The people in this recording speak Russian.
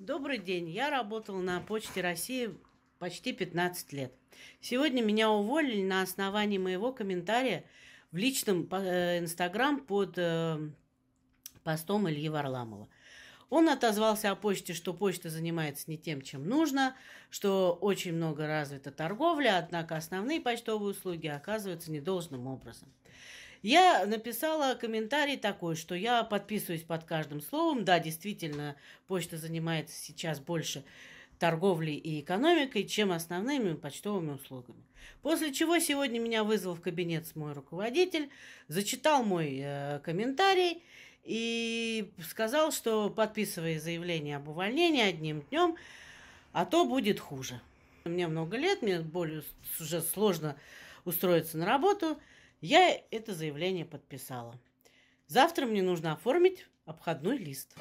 Добрый день. Я работала на Почте России почти 15 лет. Сегодня меня уволили на основании моего комментария в личном э, Инстаграм под э, постом Ильи Варламова. Он отозвался о почте, что почта занимается не тем, чем нужно, что очень много развита торговля, однако основные почтовые услуги оказываются недолжным образом. Я написала комментарий такой, что я подписываюсь под каждым словом. Да, действительно, почта занимается сейчас больше торговлей и экономикой, чем основными почтовыми услугами. После чего сегодня меня вызвал в кабинет мой руководитель, зачитал мой э, комментарий и сказал, что подписывая заявление об увольнении одним днем, а то будет хуже. Мне много лет, мне более уже сложно устроиться на работу. Я это заявление подписала. Завтра мне нужно оформить обходной лист.